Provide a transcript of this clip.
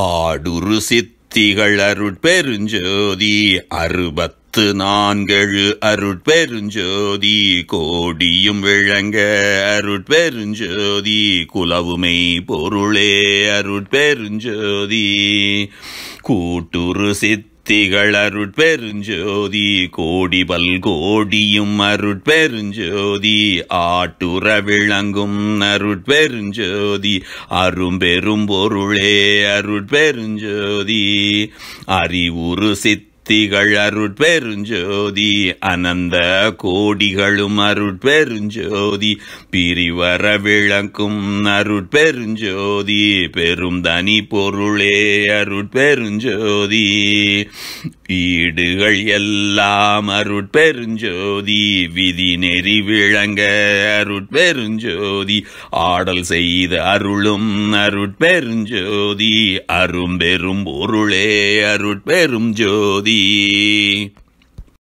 ஆடுரு சித்திகள் அருட்பெருஞ்சோதி அறுபத்து நான்கழு அருட்பெருஞ்சோதி கோடியும் விளங்க அருட்பெருஞ்சோதி குலவுமை பொருளே அருட்பெருஞ்சோதி கூட்டுரு சித்தி திகழருட் அருட்பெருஞ்சோதி கோடி பல்கோடியும் அருட்பெருஞ்சோதி ஆட்டுற விளங்கும் அருட்பெருஞ்சோதி பெருஞ்சோதி அரும்பெரும் பொருளே அருட்பெருஞ்சோதி அறிவுறு சித்த திகழ் அருட்பெருஞ்சோதி அனந்த கோடிகளும் அருட்பெருஞ்சோதி பிரிவர விளக்கும் அருட்பெருஞ்சோதி பெரும் தனி பொருளே அருட்பெருஞ்சோதி ஈடுகள் எல்லாம் அருட்பெருஞ்சோதி விதி நெறி விளங்க அருட்பெருஞ்சோதி ஆடல் செய்த அருளும் அருட்பெருஞ்சோதி அரும்பெரும் பொருளே அருட்பெரும் ஜோதி E.